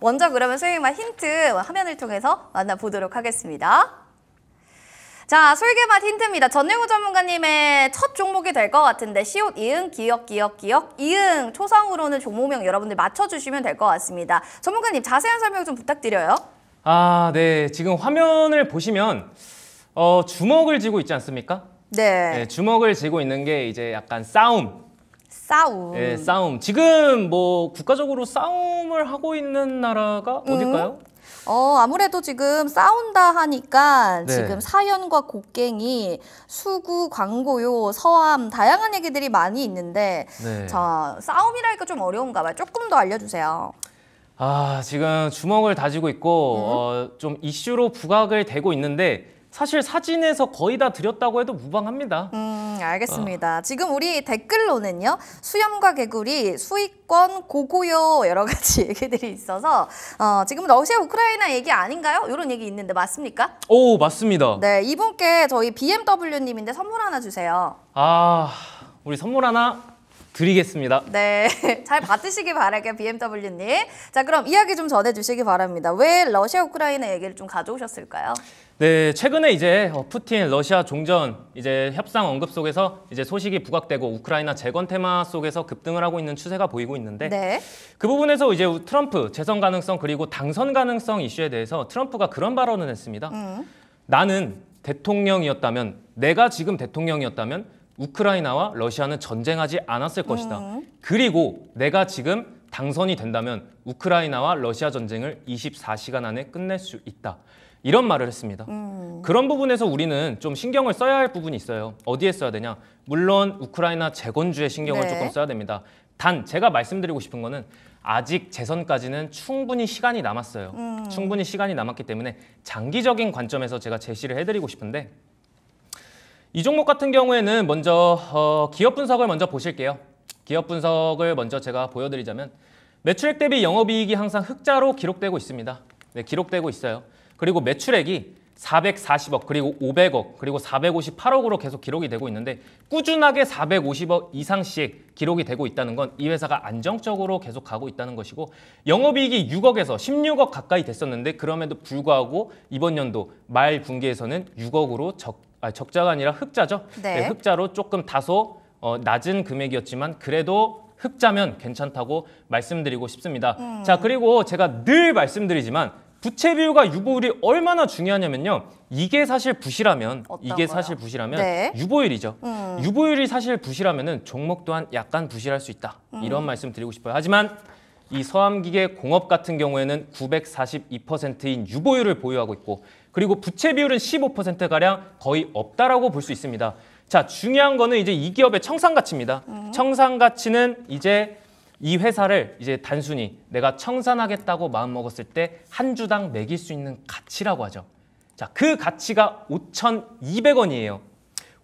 먼저 그러면 소유만 힌트 화면을 통해서 만나보도록 하겠습니다. 자, 솔개맛 힌트입니다. 전영우 전문가님의 첫 종목이 될 것 같은데 시옷 이응, 기억, 기억, 기억, 이응 초성으로는 종목명 여러분들 맞춰주시면 될 것 같습니다. 전문가님 자세한 설명 좀 부탁드려요. 아, 네. 지금 화면을 보시면 어, 주먹을 쥐고 있지 않습니까? 네. 네. 주먹을 쥐고 있는 게 이제 약간 싸움, 싸움. 예, 싸움. 지금 뭐 국가적으로 싸움을 하고 있는 나라가 음. 어딜까요? 어, 아무래도 지금 싸운다 하니까 네. 지금 사연과 곡괭이, 수구, 광고요, 서함 다양한 얘기들이 많이 있는데 네. 자, 싸움이랄까좀 어려운가 봐요. 조금 더 알려주세요. 아, 지금 주먹을 다지고 있고 음? 어, 좀 이슈로 부각을 되고 있는데 사실 사진에서 거의 다 드렸다고 해도 무방합니다. 음, 알겠습니다. 어. 지금 우리 댓글로는요. 수염과 개구리, 수익권, 고고요 여러 가지 얘기들이 있어서 어, 지금 러시아 우크라이나 얘기 아닌가요? 이런 얘기 있는데 맞습니까? 오, 맞습니다. 네, 이분께 저희 BMW님인데 선물 하나 주세요. 아, 우리 선물 하나 드리겠습니다. 네, 잘 받으시기 바랄게요, BMW님. 자, 그럼 이야기 좀 전해주시기 바랍니다. 왜 러시아 우크라이나 얘기를 좀 가져오셨을까요? 네, 최근에 이제 어, 푸틴 러시아 종전 이제 협상 언급 속에서 이제 소식이 부각되고 우크라이나 재건 테마 속에서 급등을 하고 있는 추세가 보이고 있는데 네. 그 부분에서 이제 트럼프 재선 가능성 그리고 당선 가능성 이슈에 대해서 트럼프가 그런 발언을 했습니다. 음. 나는 대통령이었다면 내가 지금 대통령이었다면 우크라이나와 러시아는 전쟁하지 않았을 것이다. 음. 그리고 내가 지금 당선이 된다면 우크라이나와 러시아 전쟁을 24시간 안에 끝낼 수 있다. 이런 말을 했습니다. 음. 그런 부분에서 우리는 좀 신경을 써야 할 부분이 있어요. 어디에 써야 되냐? 물론 우크라이나 재건주에 신경을 네. 조금 써야 됩니다. 단 제가 말씀드리고 싶은 거는 아직 재선까지는 충분히 시간이 남았어요. 음. 충분히 시간이 남았기 때문에 장기적인 관점에서 제가 제시를 해드리고 싶은데 이 종목 같은 경우에는 먼저 어, 기업 분석을 먼저 보실게요. 기업 분석을 먼저 제가 보여드리자면 매출액 대비 영업이익이 항상 흑자로 기록되고 있습니다. 네, 기록되고 있어요. 그리고 매출액이 440억 그리고 500억 그리고 458억으로 계속 기록이 되고 있는데 꾸준하게 450억 이상씩 기록이 되고 있다는 건 이 회사가 안정적으로 계속 가고 있다는 것이고 영업이익이 6억에서 16억 가까이 됐었는데 그럼에도 불구하고 이번 연도 말 분기에서는 6억으로 적 아, 적자가 아니라 흑자죠. 네. 네, 흑자로 조금 다소 어, 낮은 금액이었지만 그래도 흑자면 괜찮다고 말씀드리고 싶습니다. 음. 자 그리고 제가 늘 말씀드리지만 부채 비율과 유보율이 얼마나 중요하냐면요. 이게 사실 부실하면 이게 거요? 사실 부실하면 네. 유보율이죠. 음. 유보율이 사실 부실하면은 종목 또한 약간 부실할 수 있다. 음. 이런 말씀 드리고 싶어요. 하지만 이 서암기계 공업 같은 경우에는 942%인 유보율을 보유하고 있고 그리고 부채 비율은 15%가량 거의 없다라고 볼 수 있습니다. 자, 중요한 거는 이제 이 기업의 청산 가치입니다. 음. 청산 가치는 이제 이 회사를 이제 단순히 내가 청산하겠다고 마음먹었을 때 한 주당 매길 수 있는 가치라고 하죠. 자, 그 가치가 5,200원이에요.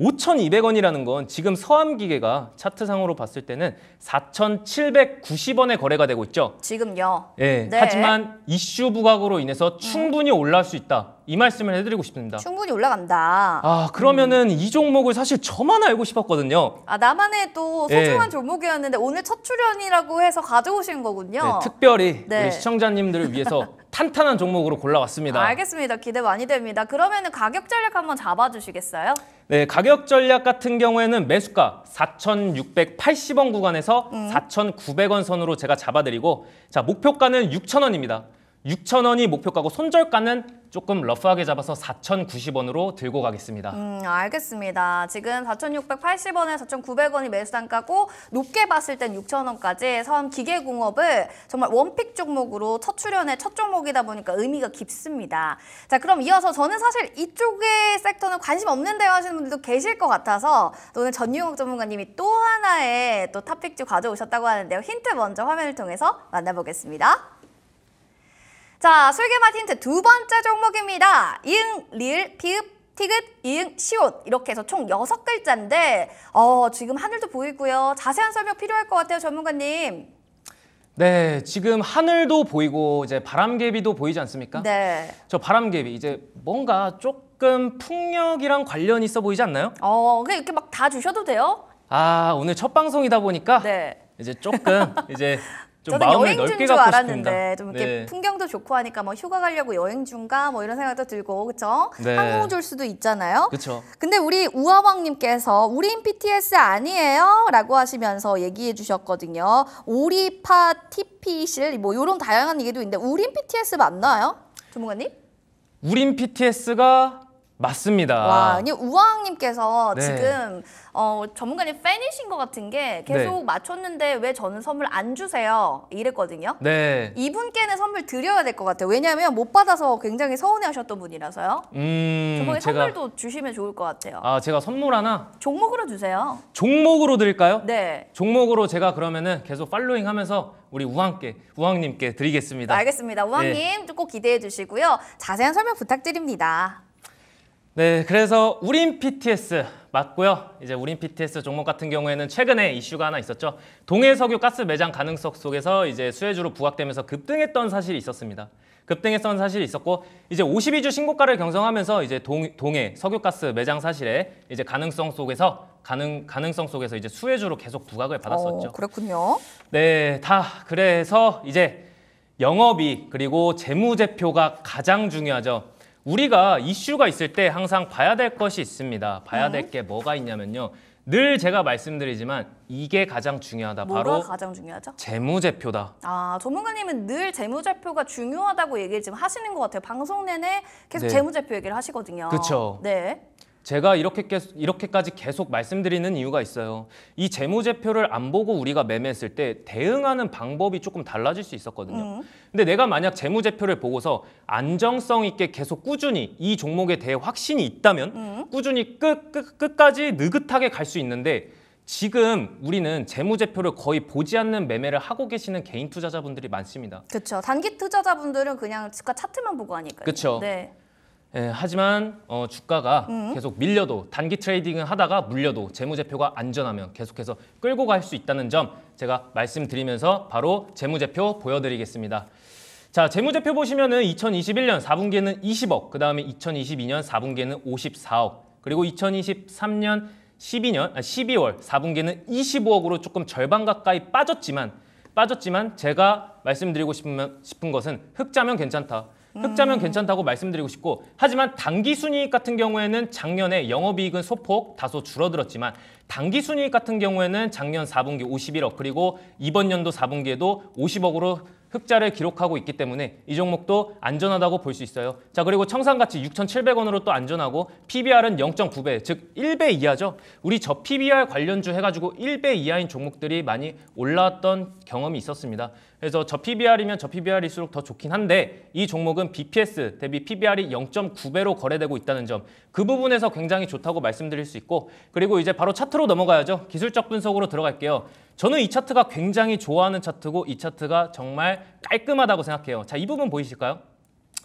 5,200원이라는 건 지금 서암 기계가 차트상으로 봤을 때는 4,790원에 거래가 되고 있죠. 지금요. 예. 네. 하지만 이슈 부각으로 인해서 충분히 올라올 수 있다. 이 말씀을 해드리고 싶습니다. 충분히 올라간다. 아 그러면은 음. 종목을 사실 저만 알고 싶었거든요. 아 나만의 또 예. 소중한 네. 종목이었는데 오늘 첫 출연이라고 해서 가져오신 거군요. 네, 특별히 네. 우리 시청자님들을 위해서 탄탄한 종목으로 골라왔습니다. 알겠습니다. 기대 많이 됩니다. 그러면 가격 전략 한번 잡아주시겠어요? 네, 가격 전략 같은 경우에는 매수가 4,680원 구간에서 음. 4,900원 선으로 제가 잡아드리고 자 목표가는 6,000원입니다. 6,000원이 목표가고 손절가는 조금 러프하게 잡아서 4,090원으로 들고 가겠습니다. 음, 알겠습니다. 지금 4,680원에서 4,900원이 매수단가고 높게 봤을 땐 6,000원까지 선 기계공업을 정말 원픽 종목으로 첫 출연의 첫 종목이다 보니까 의미가 깊습니다. 자, 그럼 이어서 저는 사실 이쪽의 섹터는 관심 없는데요 하시는 분들도 계실 것 같아서 오늘 전유영 전문가님이 또 하나의 또 탑픽지 가져오셨다고 하는데요. 힌트 먼저 화면을 통해서 만나보겠습니다. 자, 술개맛 힌트 두 번째 종목입니다. 이응, 릴, 비읍 티긋, 이응, 시옷 이렇게 해서 총 여섯 글자인데 어, 지금 하늘도 보이고요. 자세한 설명 필요할 것 같아요, 전문가님. 네, 지금 하늘도 보이고 이제 바람개비도 보이지 않습니까? 네. 저 바람개비 이제 뭔가 조금 풍력이랑 관련 있어 보이지 않나요? 어, 그냥 이렇게 막 다 주셔도 돼요? 아, 오늘 첫 방송이다 보니까 네. 이제 조금 이제 저는 마음을 여행 넓게 줄 알았는데 싶습니다. 좀 이렇게 네. 풍경도 좋고 하니까 뭐 휴가 가려고 여행 중가 뭐 이런 생각도 들고 그쵸죠 네. 항공 줄 수도 있잖아요. 그렇 근데 우리 우아왕님께서 우린 BTS 아니에요라고 하시면서 얘기해 주셨거든요. 오리파 티피실 뭐 이런 다양한 얘기도 있는데 우린 BTS 맞나요, 조문관님? 우린 BTS가 맞습니다. 와, 우왕님께서 네. 지금 어, 전문가님 팬이신 것 같은 게 계속 네. 맞췄는데 왜 저는 선물 안 주세요? 이랬거든요. 네. 이분께는 선물 드려야 될 것 같아요. 왜냐하면 못 받아서 굉장히 서운해하셨던 분이라서요. 음, 제가... 선물도 주시면 좋을 것 같아요. 아, 제가 선물 하나? 종목으로 주세요. 종목으로 드릴까요? 네. 종목으로 제가 그러면은 계속 팔로잉 하면서 우리 우왕께 우왕님께 드리겠습니다. 알겠습니다. 우왕님 네. 꼭 기대해 주시고요. 자세한 설명 부탁드립니다. 네, 그래서 우린 PTS 맞고요. 이제 우린 PTS 종목 같은 경우에는 최근에 이슈가 하나 있었죠. 동해 석유 가스 매장 가능성 속에서 이제 수혜주로 부각되면서 급등했던 사실이 있었습니다. 급등했던 사실이 있었고 이제 52주 신고가를 경성하면서 이제 동, 동해 석유가스 매장 사실에 이제 가능성 속에서 가능 가능성 속에서 이제 수혜주로 계속 부각을 어, 받았었죠. 어, 그렇군요. 네, 다 그래서 이제 영업이 그리고 재무제표가 가장 중요하죠. 우리가 이슈가 있을 때 항상 봐야 될 것이 있습니다. 봐야 될게 네. 뭐가 있냐면요. 늘 제가 말씀드리지만 이게 가장 중요하다. 뭐가 바로 가장 중요하죠? 재무제표다. 아 전문가님은 늘 재무제표가 중요하다고 얘기를 지금 하시는 것 같아요. 방송 내내 계속 네. 재무제표 얘기를 하시거든요. 그렇죠. 네. 제가 이렇게 계속, 이렇게까지 계속 말씀드리는 이유가 있어요. 이 재무제표를 안 보고 우리가 매매했을 때 대응하는 방법이 조금 달라질 수 있었거든요. 음. 근데 내가 만약 재무제표를 보고서 안정성 있게 계속 꾸준히 이 종목에 대해 확신이 있다면 음. 꾸준히 끝, 끝, 끝까지 느긋하게 갈 수 있는데 지금 우리는 재무제표를 거의 보지 않는 매매를 하고 계시는 개인 투자자분들이 많습니다. 그렇죠. 단기 투자자분들은 그냥 주가 차트만 보고 하니까요. 그렇죠. 네. 예, 하지만 어, 주가가 음. 계속 밀려도 단기 트레이딩을 하다가 물려도 재무제표가 안전하면 계속해서 끌고 갈 수 있다는 점 제가 말씀드리면서 바로 재무제표 보여드리겠습니다. 자, 재무제표 보시면은 2021년 4분기에는 20억, 그다음에 2022년 4분기에는 54억, 그리고 2023년 12년 아 12월 4분기는 25억으로 조금 절반 가까이 빠졌지만 빠졌지만 제가 말씀드리고 싶은, 싶은 것은 흑자면 괜찮다. 흑자면 음. 괜찮다고 말씀드리고 싶고 하지만 당기 순이익 같은 경우에는 작년에 영업이익은 소폭 다소 줄어들었지만 당기 순이익 같은 경우에는 작년 4분기 51억 그리고 이번 연도 4분기에도 50억으로 흑자를 기록하고 있기 때문에 이 종목도 안전하다고 볼 수 있어요. 자 그리고 청산가치 6,700원으로 또 안전하고 PBR은 0.9배 즉 1배 이하죠. 우리 저 PBR 관련주 해가지고 1배 이하인 종목들이 많이 올라왔던 경험이 있었습니다. 그래서 저 PBR이면 저 PBR일수록 더 좋긴 한데 이 종목은 BPS 대비 PBR이 0.9배로 거래되고 있다는 점 그 부분에서 굉장히 좋다고 말씀드릴 수 있고 그리고 이제 바로 차트로 넘어가야죠. 기술적 분석으로 들어갈게요. 저는 이 차트가 굉장히 좋아하는 차트고 이 차트가 정말 깔끔하다고 생각해요. 자, 이 부분 보이실까요?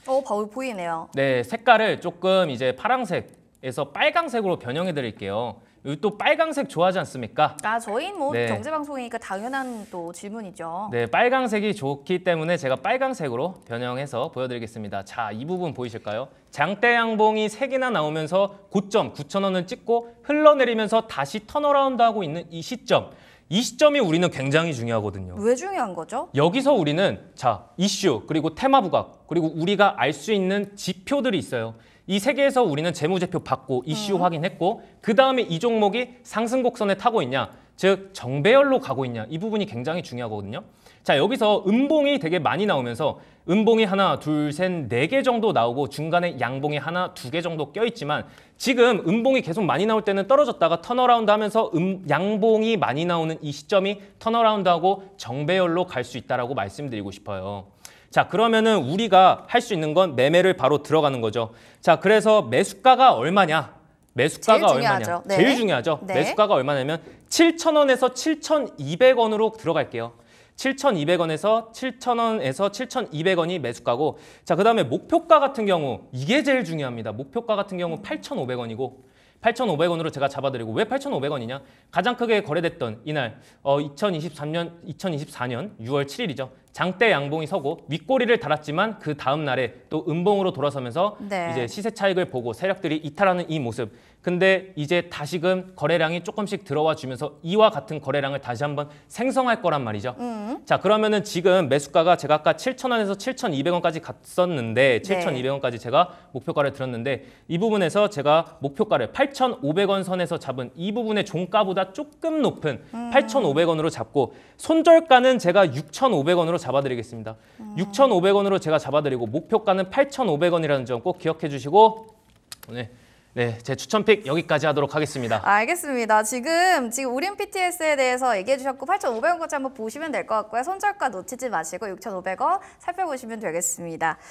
어, 바, 보이네요. 네, 색깔을 조금 이제 파랑색에서 빨강색으로 변형해 드릴게요. 또 빨강색 좋아하지 않습니까? 아, 저희는 뭐 네. 경제방송이니까 당연한 또 질문이죠. 네, 빨강색이 좋기 때문에 제가 빨강색으로 변형해서 보여드리겠습니다. 자, 이 부분 보이실까요? 장대양봉이 세개나 나오면서 고점 9천원을 찍고 흘러내리면서 다시 턴어라운드하고 있는 이 시점. 이 시점이 우리는 굉장히 중요하거든요. 왜 중요한 거죠? 여기서 우리는 자 이슈 그리고 테마 부각 그리고 우리가 알 수 있는 지표들이 있어요. 이세계에서 우리는 재무제표 받고 이슈 음. 확인했고 그 다음에 이 종목이 상승 곡선에 타고 있냐 즉 정배열로 가고 있냐 이 부분이 굉장히 중요하거든요. 자 여기서 음봉이 되게 많이 나오면서 음봉이 하나 둘 셋 네 개 정도 나오고 중간에 양봉이 하나 두 개 정도 껴있지만 지금 음봉이 계속 많이 나올 때는 떨어졌다가 턴어라운드 하면서 음, 양봉이 많이 나오는 이 시점이 턴어라운드하고 정배열로 갈 수 있다라고 말씀드리고 싶어요. 자 그러면은 우리가 할 수 있는 건 매매를 바로 들어가는 거죠. 자 그래서 매수가가 얼마냐? 매수가가 제일 얼마냐? 네. 제일 중요하죠. 네. 매수가가 얼마냐면 7,000원에서 7,200원으로 들어갈게요. 7,200원에서 7,000원에서 7,200원이 매수가고 자, 그다음에 목표가 같은 경우 이게 제일 중요합니다. 목표가 같은 경우 8,500원이고 8,500원으로 제가 잡아드리고 왜 8,500원이냐? 가장 크게 거래됐던 이날 어, 2023년 2024년 6월 7일이죠. 장대 양봉이 서고 윗꼬리를 달았지만 그 다음 날에 또 음봉으로 돌아서면서 네. 이제 시세 차익을 보고 세력들이 이탈하는 이 모습 근데 이제 다시금 거래량이 조금씩 들어와 주면서 이와 같은 거래량을 다시 한번 생성할 거란 말이죠. 음. 자 그러면은 지금 매수가가 제가 아까 7,000원에서 7,200원까지 갔었는데 7,200원까지 제가 목표가를 들었는데 이 부분에서 제가 목표가를 8,500원 선에서 잡은 이 부분의 종가보다 조금 높은 음. 8,500원으로 잡고 손절가는 제가 6,500원으로 잡아드리겠습니다. 음. 6,500원으로 제가 잡아드리고 목표가는 8,500원이라는 점 꼭 기억해 주시고 오늘 네. 네, 제 추천픽 여기까지 하도록 하겠습니다. 알겠습니다. 지금 지금 우린 PTS에 대해서 얘기해 주셨고 8,500원까지 한번 보시면 될 것 같고요. 손절가 놓치지 마시고 6,500원 살펴보시면 되겠습니다.